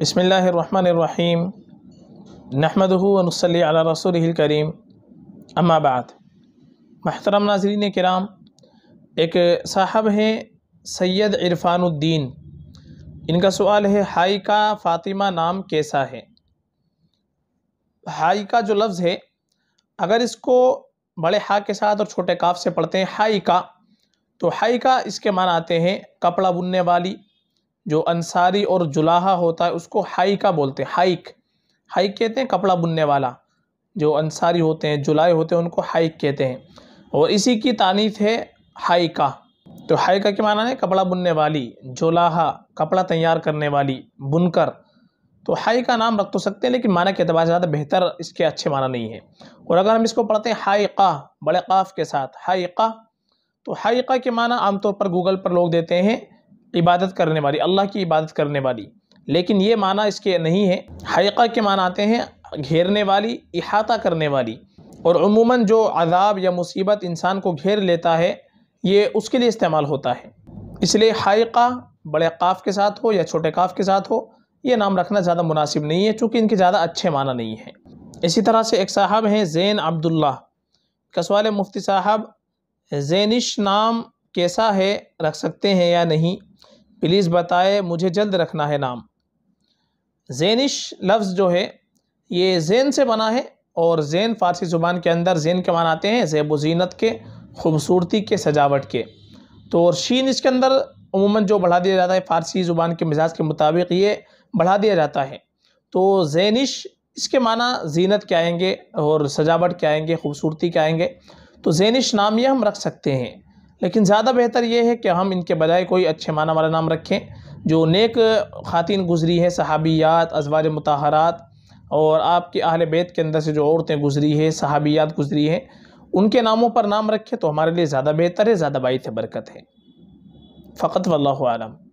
बसमीम नहमदनसली रसोल करीम अम्माबाद महतरम नाजरीन कराम एक साहब हैं सैद इरफानुद्दीन इनका सवाल है हाई का फ़ातिमा नाम कैसा है हाई का जो लफ्ज़ है अगर इसको बड़े हा के साथ और छोटे काफ से पढ़ते हैं हाई का तो हाई का इसके मान आते हैं कपड़ा बुनने वाली जो अंसारी और जुलाहा होता है उसको हाइका बोलते हैं हाइक हाइक कहते हैं कपड़ा बुनने वाला जो अंसारी होते हैं जुलाए होते हैं उनको हाइक कहते हैं और इसी की तानीफ है हाइका तो हाइका के माना है कपड़ा बुनने वाली जुलाहा कपड़ा तैयार करने वाली बुनकर तो हाई का नाम रख तो सकते हैं लेकिन माना के अतबार से ज़्यादा बेहतर इसके अच्छे माना नहीं है और अगर हम इसको पढ़ते हैं का बड़े काफ के साथ का तो का के माना आमतौर पर गूगल पर लोग देते हैं इबादत करने वाली अल्लाह की इबादत करने वाली लेकिन ये माना इसके नहीं है हैका के मान आते हैं घेरने वाली इहाता करने वाली और अमूमन जो अजाब या मुसीबत इंसान को घेर लेता है ये उसके लिए इस्तेमाल होता है इसलिए हायका बड़े काफ़ के साथ हो या छोटे काफ़ के साथ हो ये नाम रखना ज़्यादा मुनासिब नहीं है चूँकि इनके ज़्यादा अच्छे माना नहीं है इसी तरह से एक साहब हैं जैन अब्दुल्ला कसवाल मुफ्ती साहब जैनिश नाम कैसा है रख सकते हैं या नहीं प्लीज़ बताए मुझे जल्द रखना है नाम जैनिश लफ्ज़ जो है ये जैन से बना है और जैन फ़ारसी ज़ुबान के अंदर जैन के मान आते हैं जैब जीनत के खूबसूरती के सजावट के तो और शीन इसके अंदर उमूमा जो बढ़ा दिया जाता है फ़ारसी ज़ुबान के मिजाज के मुताबिक ये बढ़ा दिया जाता है तो जैनिश इसके माना जीनत के आएंगे और सजावट के आएंगे खूबसूरती के आएंगे तो जैनिश नाम ये हम रख सकते हैं लेकिन ज़्यादा बेहतर ये है कि हम इनके बजाय कोई अच्छे माना वाला नाम रखें जो नेक ख़ातिन गुज़री हैं सहाबियात अजवाज मतहरात और आपके अहल बैत के अंदर से जो औरतें गुज़री हैं सहाबियात गुज़री हैं उनके नामों पर नाम रखें तो हमारे लिए ज़्यादा बेहतर है ज़्यादा बायत बरकत है फ़कत वल्लम